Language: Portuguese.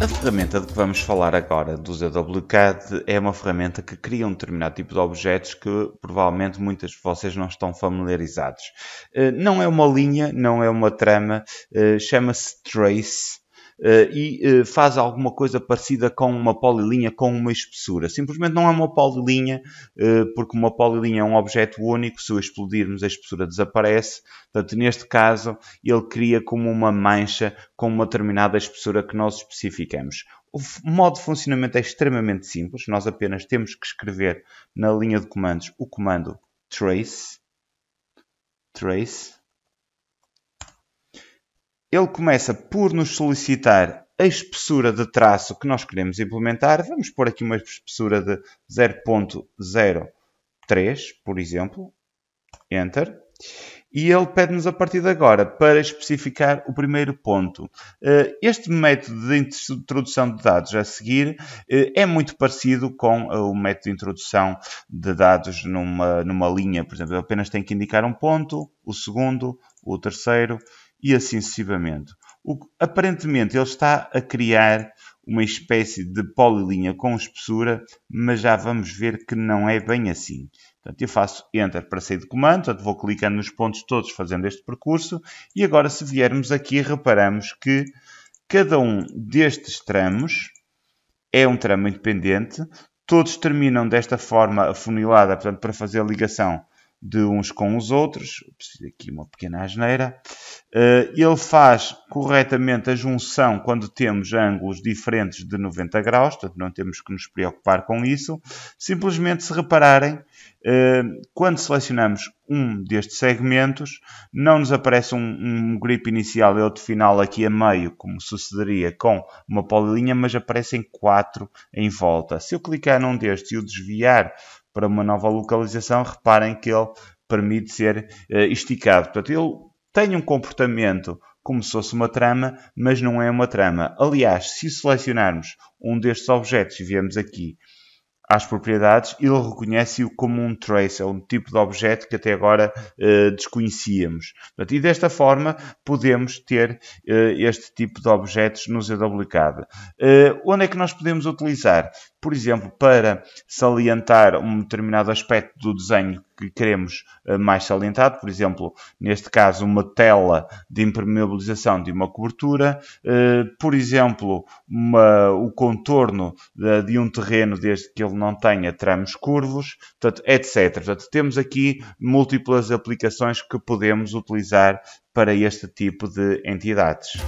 A ferramenta de que vamos falar agora, do ZWCAD, é uma ferramenta que cria um determinado tipo de objetos que provavelmente muitas de vocês não estão familiarizados. Eh, não é uma linha, não é uma trama, eh, chama-se Trace eh, e eh, faz alguma coisa parecida com uma polilinha com uma espessura. Simplesmente não é uma polilinha, eh, porque uma polilinha é um objeto único, se o explodirmos a espessura desaparece. Portanto, neste caso, ele cria como uma mancha com uma determinada espessura que nós especificamos. O modo de funcionamento é extremamente simples, nós apenas temos que escrever na linha de comandos o comando trace, trace ele começa por nos solicitar a espessura de traço que nós queremos implementar. Vamos pôr aqui uma espessura de 0.03, por exemplo. Enter. E ele pede-nos a partir de agora para especificar o primeiro ponto. Eh, este método de introdução de dados a seguir eh, é muito parecido com eh, o método de introdução de dados numa, numa linha. Por exemplo, apenas tem que indicar um ponto, o segundo, o terceiro e assim sucessivamente. O, aparentemente, ele está a criar uma espécie de polilinha com espessura, mas já vamos ver que não é bem assim. Portanto, eu faço Enter para sair de comando, portanto, vou clicando nos pontos todos fazendo este percurso, e agora se viermos aqui, reparamos que cada um destes tramos é um tramo independente, todos terminam desta forma afunilada, portanto, para fazer a ligação de uns com os outros, Preciso aqui uma pequena asneira, eh, ele faz corretamente a junção quando temos ângulos diferentes de 90 graus, portanto não temos que nos preocupar com isso. Simplesmente se repararem, eh, quando selecionamos um destes segmentos, não nos aparece um, um grip inicial e outro final aqui a meio, como sucederia com uma polilinha, mas aparecem quatro em volta. Se eu clicar num destes e o desviar para uma nova localização, reparem que ele permite ser eh, esticado. Portanto, ele tem um comportamento como se fosse uma trama, mas não é uma trama. Aliás, se selecionarmos um destes objetos e viemos aqui às propriedades, ele reconhece-o como um trace, é um tipo de objeto que até agora eh, desconhecíamos. Portanto, e desta forma podemos ter eh, este tipo de objetos no ZWCAD. Eh, onde é que nós podemos utilizar? por exemplo, para salientar um determinado aspecto do desenho que queremos eh, mais salientado, por exemplo, neste caso, uma tela de impermeabilização de uma cobertura, eh, por exemplo, uma, o contorno de um terreno, desde que ele não tenha tramos curvos, portanto, etc. Portanto, temos aqui múltiplas aplicações que podemos utilizar para este tipo de entidades.